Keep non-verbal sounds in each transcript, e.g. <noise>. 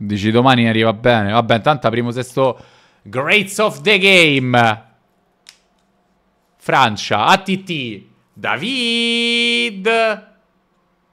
Dici domani arriva bene. Vabbè, intanto primo sesto Greats of the Game. Francia, ATT, David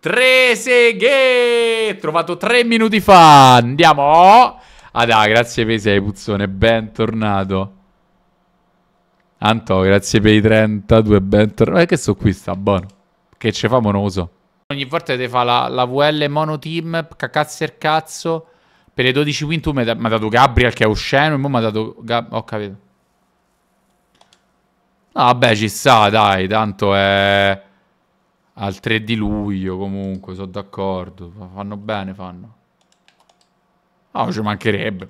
Treseghe. Trovato tre minuti fa. Andiamo. Ah dai, grazie per i sei, puzzone. Bentornato. Anto, grazie per i 32. Bentornato. Eh, che sto qui, sta buono. Che ce fa monoso. Ogni volta che fa la, la VL mono team, cacazzo e cazzo. Per le 12 win tu mi ha dato Gabriel che è osceno e mo mi ha dato... Gab- ho capito. No, vabbè, ci sta, dai, tanto è... Al 3 di luglio comunque, sono d'accordo. Fanno bene, fanno. No, oh, ci mancherebbe.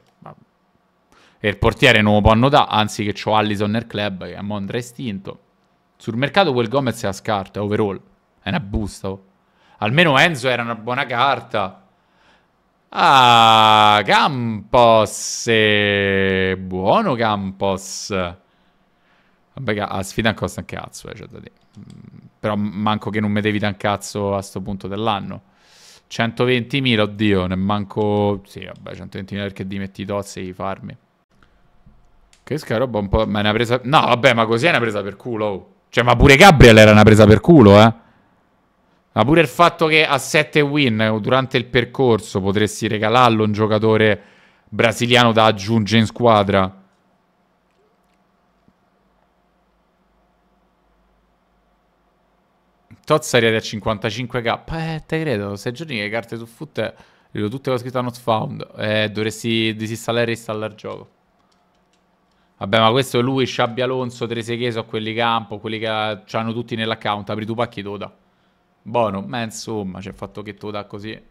E il portiere non lo può annotare, anzi che c'ho Allison nel club, che è Mondra estinto. Sul mercato quel Gomez è a scarta, overall. È una busta. Oh. Almeno Enzo era una buona carta. Ah, Campos. Eh, buono Campos. Vabbè, a sfida costa un cazzo, eh, cioè da mm, Però manco che non mi devi un cazzo a sto punto dell'anno. 120.000, oddio, ne manco... Sì, vabbè, 120.000 perché dimetti i tozzi i farmi. Che sta roba un po'... Ma è una presa... No, vabbè, ma così è una presa per culo. Oh. Cioè, ma pure Gabriel era una presa per culo, eh. Ma pure il fatto che a 7 win eh, durante il percorso potresti regalarlo un giocatore brasiliano da aggiungere in squadra. Tozza arriva a 55k. Eh, te credo, 6 giorni che le carte su foot eh, le tutte cose scritte not found. Eh, dovresti disinstallare e reinstallare il gioco. Vabbè, ma questo è lui, Sciabbia Alonso, Tresecheso, a quelli campo, quelli che hanno tutti nell'account. Apri tu pacchi, Doda. Tota. Buono, boh, ma insomma, c'è il fatto che tu dà così...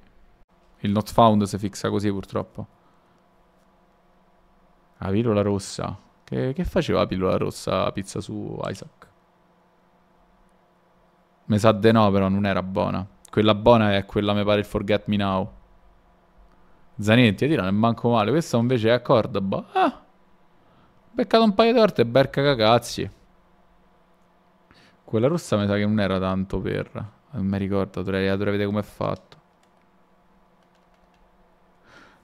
Il not found si fissa così, purtroppo. La pillola rossa. Che, che faceva la pillola rossa pizza su Isaac? Mi sa di no, però non era buona. Quella buona è quella, mi pare, il Forget Me Now. Zanetti, tira nel manco male. Questa invece è a Cordoba. Boh. Ah! Beccato un paio di torte e berca cagazzi. Quella rossa mi sa che non era tanto per... Non mi ricordo, dovrei, dovrei vedere com'è fatto.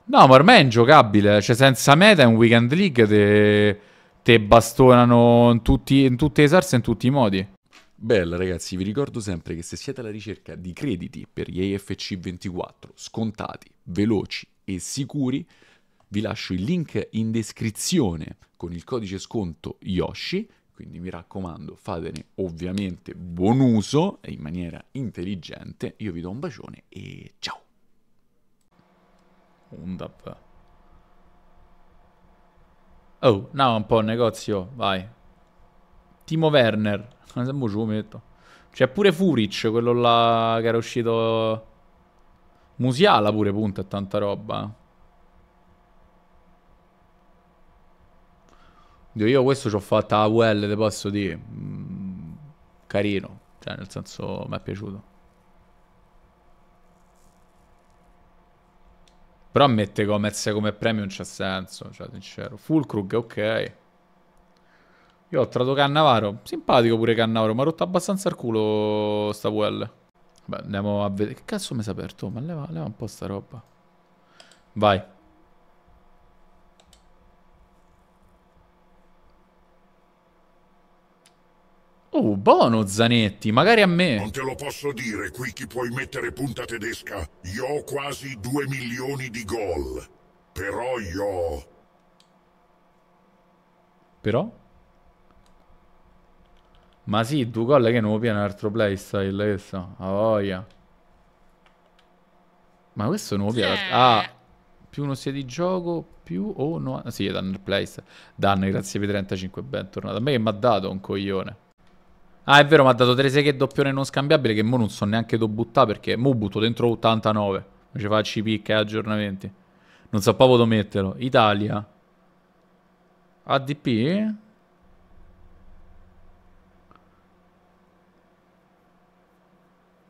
No, ma ormai è ingiocabile. Eh. Cioè, senza meta in Weekend League te, te bastonano in, tutti, in tutte le sarse in tutti i modi. Bella ragazzi, vi ricordo sempre che se siete alla ricerca di crediti per gli AFC 24 scontati, veloci e sicuri, vi lascio il link in descrizione con il codice sconto Yoshi quindi mi raccomando, fatene ovviamente buon uso e in maniera intelligente. Io vi do un bacione e ciao! Undap. Oh, no, un po' il negozio, vai. Timo Werner. Non Sembra ci metto. C'è pure Furic, quello là che era uscito... Musiala pure, punta, e tanta roba. Io questo ci ho fatto a UL, te posso dire. Mm, carino. Cioè, nel senso, mi è piaciuto. Però mette Gomez come premio non c'ha senso, cioè, sincero. Fulkrug, ok. Io ho trovato Cannavaro. Simpatico pure Cannavaro, ma ha rotto abbastanza il culo sta UL. Beh, andiamo a vedere. Che cazzo mi si aperto? Ma leva, leva un po' sta roba. Vai. Oh, buono Zanetti, magari a me. Non te lo posso dire qui chi puoi mettere punta tedesca. Io ho quasi due milioni di gol. Però io... Però? Ma sì, due gol che non lo piano un altro playstyle, che A voglia. Ma questo non lo piano... Ah, più uno sia di gioco, più... Oh, no... Sì, danno il playstyle. Danno, grazie per 35, bentornato. A me che mi ha dato un coglione. Ah, è vero, mi ha dato 3 seghe e doppione non scambiabile che mo non so neanche dove buttare perché mo butto dentro 89. Non ci faccio i picchi e eh, aggiornamenti. Non so proprio dove metterlo. Italia. ADP?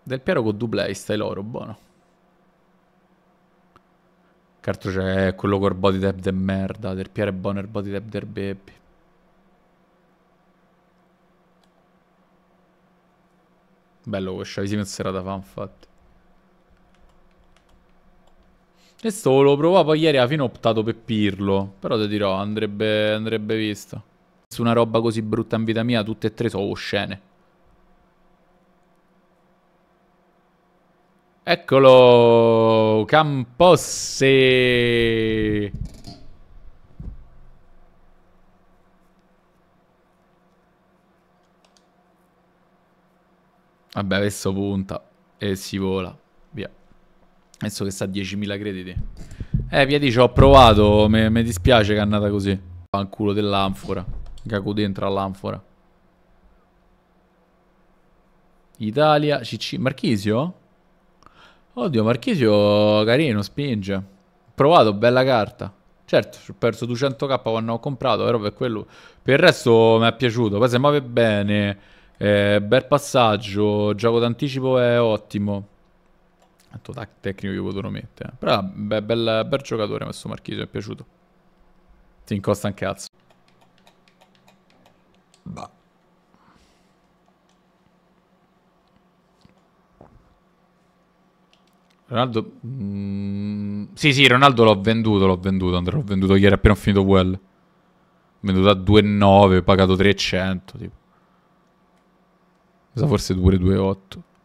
Del Piero con Dublei, stai loro, buono. Che altro c'è? Quello col body tap de merda. Del Piero è buono il body tap del baby. Bello questo, ci si penserà da fan infatti. Questo lo provavo ieri, alla fine ho optato per Pirlo. Però ti dirò, andrebbe, andrebbe visto. Su una roba così brutta in vita mia, tutte e tre sono oscene. Eccolo! Camposse! Vabbè, adesso punta e si vola. Via. Adesso che sta a 10.000 crediti. Eh, via dice, ho provato. Mi dispiace che è andata così. Fanculo dell'anfora. Gaku dentro all'anfora. Italia, CC. Marchisio? Oddio, Marchisio carino, spinge. Ho provato, bella carta. Certo, ho perso 200k quando ho comprato, però per quello... Per il resto mi è piaciuto. Poi se muove bene... Eh, bel passaggio, gioco d'anticipo è ottimo. Tanto tecnico che potrò mettere. Eh. Però beh, bel, bel, giocatore questo Marchisio, mi è piaciuto. Ti incosta un cazzo. Bah. Ronaldo... Mm, sì, sì, Ronaldo l'ho venduto, l'ho venduto, Andrea, l'ho venduto ieri appena ho finito quel. Venduto a 2,9, pagato 300, tipo. Questa forse pure 2-8.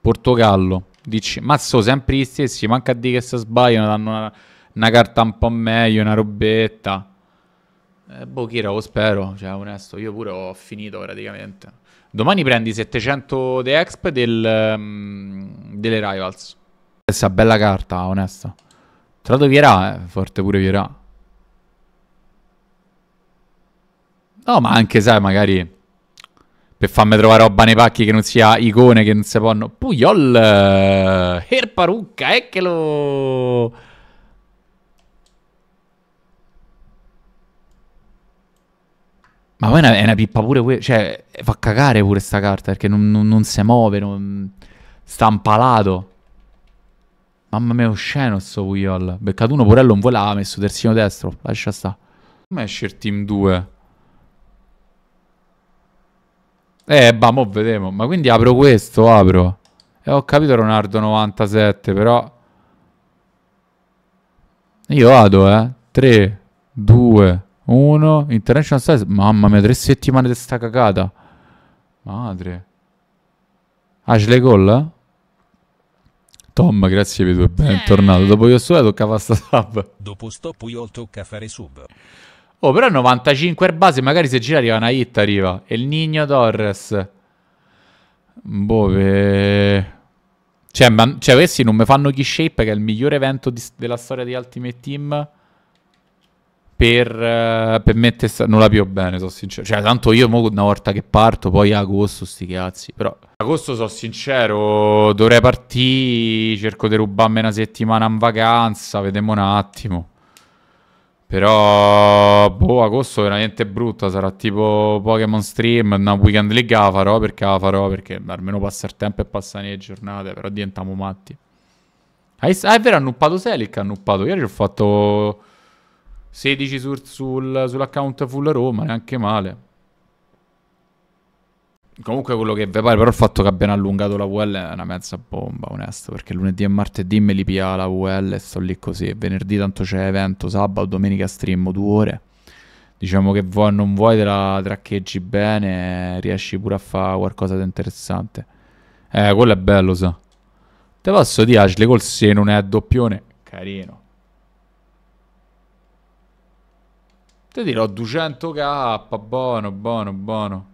Portogallo. Dici, mazzo sempre gli stessi, manca a dire che se sbagliano danno una, una, carta un po' meglio, una robetta. Eh, boh, Kira, lo spero, cioè, onesto, io pure ho finito praticamente. Domani prendi 700 The Exp del, um, delle Rivals. Questa bella carta, onesto. Tra l'altro Vierà, eh, forte pure Vierà. No, ma anche, sai, magari per farmi trovare roba nei pacchi che non sia icone, che non si ponno. Puyol, Herparucca, eh, eccolo! Ma poi è una, è una pippa pure, cioè, fa cagare pure sta carta, perché non, non, non si muove, non... sta impalato. Mamma mia, è osceno sto Pugliol. Beccato uno, Purello, non vuole, l'ha messo terzino destro, lascia sta. Come esce il team 2? Eh, bah, mo vedremo. Ma quindi apro questo, apro. E eh, ho capito Ronaldo 97, però... Io vado, eh. 3, 2, 1. International Size. Mamma mia, tre settimane di sta cagata. Madre. Ashley Cole, eh? Tom, grazie per il bentornato. Eh. Dopo io solo toccava sta sub. Dopo sto poi tocca fare sub. Oh, però 95 er base, magari se gira arriva una hit, arriva. E il Nino Torres. Boh, beh. Cioè, ma, cioè, questi non mi fanno key shape, che è il migliore evento di, della storia di Ultimate Team. Per, uh, per mettersi... Non la più bene, sono sincero. Cioè, tanto io una volta che parto, poi agosto, sti cazzi. Però... Agosto, sono sincero, dovrei partire, cerco di rubarmi una settimana in vacanza, vediamo un attimo. Però, boh, agosto veramente brutto. Sarà tipo Pokémon Stream, una weekend league la farò perché la farò perché almeno passa il tempo e passano le giornate. Però diventiamo matti. Ah, è ah, vero, ha nuppato Selic, ha nuppato. Ieri ho fatto 16 sul, sul, sull'account full Roma, neanche male. Comunque quello che vi pare, però il fatto che abbiano allungato la UL è una mezza bomba, onesto, perché lunedì e martedì me li pia la UL e sto lì così, venerdì tanto c'è evento, sabato, domenica stream due ore, diciamo che vuoi non vuoi te la traccheggi bene riesci pure a fare qualcosa di interessante. Eh, quello è bello, sa. Te posso dire, Ashley, col seno, non è a doppione, carino. Te dirò 200k, buono, buono, buono.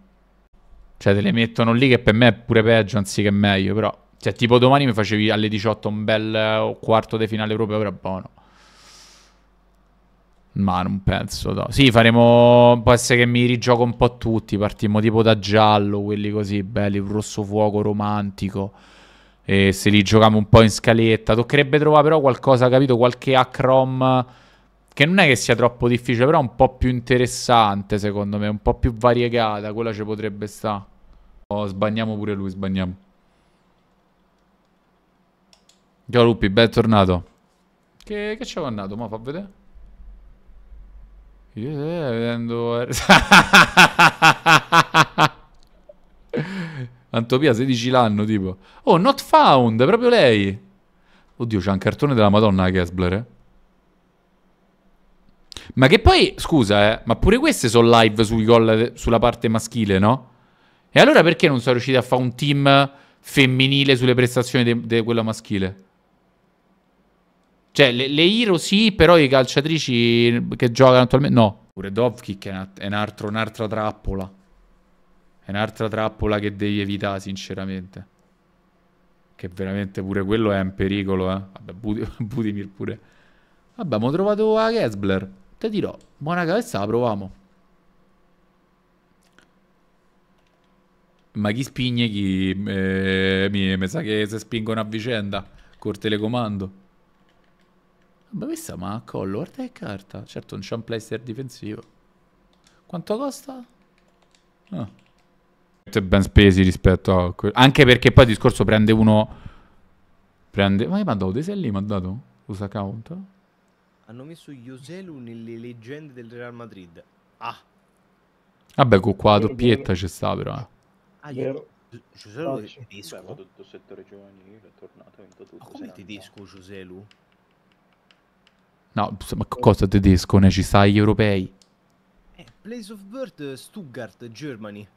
Cioè te le mettono lì che per me è pure peggio anziché meglio, però... Cioè tipo domani mi facevi alle 18 un bel eh, quarto di finale europeo, era buono. Ma non penso, no. Sì, faremo... Può essere che mi rigioco un po' tutti, Partiamo tipo da giallo, quelli così belli, un rosso fuoco, romantico. E se li giochiamo un po' in scaletta, toccherebbe trovare però qualcosa, capito? Qualche acrom che non è che sia troppo difficile, però è un po' più interessante secondo me, un po' più variegata, quella ci potrebbe stare. Oh, sbagliamo pure lui, sbagliamo. Ciao Luppi, bentornato. Che, che c'è andato? Ma fa vedere. Io stai eh, vedendo... <laughs> Antopia 16 l'anno tipo. Oh, not found, proprio lei. Oddio, c'è un cartone della Madonna Kessler, eh. Ma che poi, scusa, eh, ma pure queste sono live sui gol sulla parte maschile, no? E allora perché non sono riusciti a fare un team femminile sulle prestazioni di de- quella maschile? Cioè, le, le Hero sì, però le calciatrici che giocano attualmente... No. Pure Dovkick è, una, è un altro, un'altra trappola. È un'altra trappola che devi evitare, sinceramente. Che veramente pure quello è un pericolo, eh. Vabbè, <laughs> Budimir pure... Vabbè, abbiamo trovato a Kessler. Te dirò, buona cavessa, la proviamo. Ma chi spigne chi? Eh, mi, mi sa che se spingono a vicenda col telecomando. Ma questa ma a collo, guarda che carta. Certo, non c'è un player difensivo. Quanto costa? Ah. Ben spesi rispetto a Anche perché poi il discorso prende uno... Prende... Ma che mi ha dato? Desi lì mi ha dato? Usa account? Hanno messo Joselu nelle leggende del Real Madrid. Ah. Vabbè, con qua la doppietta ci sta però. Eh. Ah, io... Joselu ah, è tedesco? Beh, tutto il settore giovanile, è tornato, è tutto. Ma come è tedesco Joselu? No, ma cosa tedesco? Ne ci sta gli europei? Eh, place of birth Stuttgart, Germany.